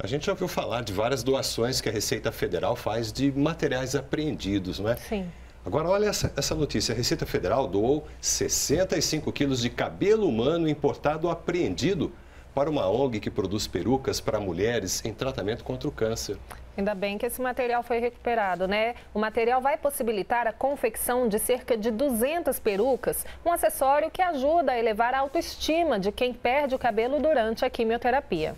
A gente já ouviu falar de várias doações que a Receita Federal faz de materiais apreendidos, não é? Sim. Agora, olha essa, essa notícia. A Receita Federal doou 65 quilos de cabelo humano importado apreendido para uma ONG que produz perucas para mulheres em tratamento contra o câncer. Ainda bem que esse material foi recuperado, né? O material vai possibilitar a confecção de cerca de 200 perucas, um acessório que ajuda a elevar a autoestima de quem perde o cabelo durante a quimioterapia.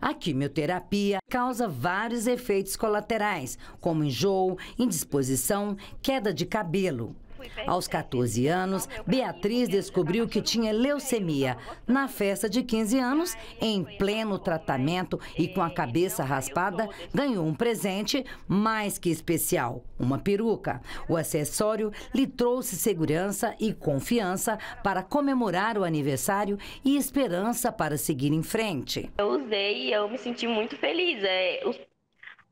A quimioterapia causa vários efeitos colaterais, como enjoo, indisposição, queda de cabelo. Aos 14 anos, Beatriz descobriu que tinha leucemia. Na festa de 15 anos, em pleno tratamento e com a cabeça raspada, ganhou um presente mais que especial: uma peruca. O acessório lhe trouxe segurança e confiança para comemorar o aniversário e esperança para seguir em frente. Eu usei e eu me senti muito feliz. É,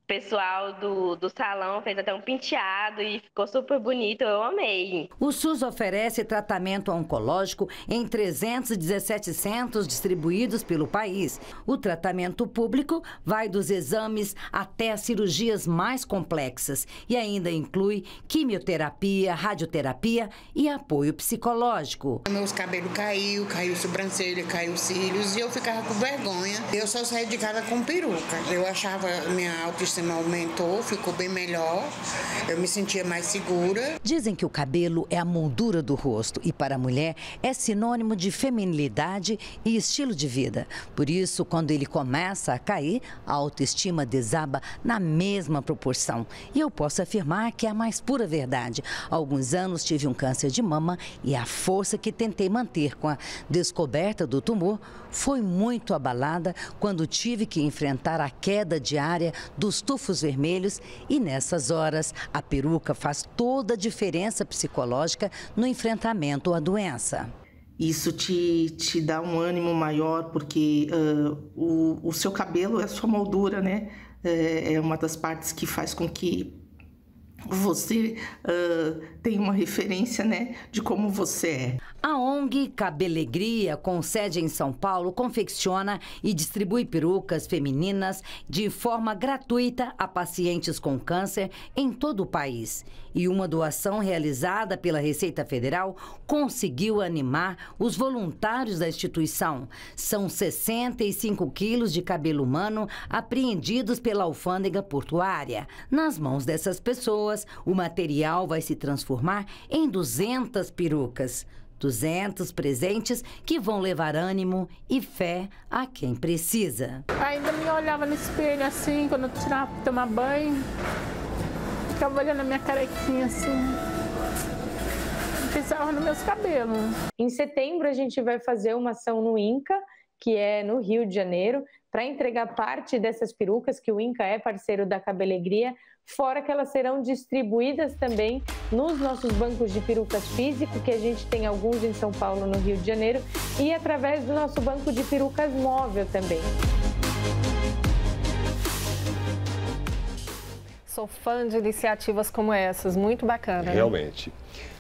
pessoal do, do salão fez até um penteado e ficou super bonito, eu amei. O SUS oferece tratamento oncológico em 317 centros distribuídos pelo país. O tratamento público vai dos exames até as cirurgias mais complexas e ainda inclui quimioterapia, radioterapia e apoio psicológico. Meus cabelos caiu, caiu sobrancelha, caiu cílios e eu ficava com vergonha. Eu só saí de casa com peruca. Eu achava minha autoestima autoestima aumentou, ficou bem melhor, eu me sentia mais segura. Dizem que o cabelo é a moldura do rosto e para a mulher é sinônimo de feminilidade e estilo de vida. Por isso, quando ele começa a cair, a autoestima desaba na mesma proporção. E eu posso afirmar que é a mais pura verdade. Há alguns anos tive um câncer de mama e a força que tentei manter com a descoberta do tumor foi muito abalada quando tive que enfrentar a queda diária dos tufos vermelhos e nessas horas a peruca faz toda a diferença psicológica no enfrentamento à doença. Isso te, te dá um ânimo maior, porque uh, o, o seu cabelo é a sua moldura, né? É, é uma das partes que faz com que você uh, tem uma referência né, de como você é. A ONG Cabelegria, com sede em São Paulo, confecciona e distribui perucas femininas de forma gratuita a pacientes com câncer em todo o país e uma doação realizada pela Receita Federal conseguiu animar os voluntários da instituição. São 65 quilos de cabelo humano apreendidos pela alfândega portuária. Nas mãos dessas pessoas, o material vai se transformar em 200 perucas. 200 presentes que vão levar ânimo e fé a quem precisa. Ainda me olhava no espelho assim, quando eu tirava para tomar banho ficava olhando a minha carequinha assim. Pensava nos meus cabelos. Em setembro, a gente vai fazer uma ação no INCA, que é no Rio de Janeiro, para entregar parte dessas perucas, que o INCA é parceiro da Cabelegria, fora que elas serão distribuídas também nos nossos bancos de perucas físico, que a gente tem alguns em São Paulo, no Rio de Janeiro, e através do nosso banco de perucas móvel também. sou fã de iniciativas como essas, muito bacana. Né? Realmente. Né?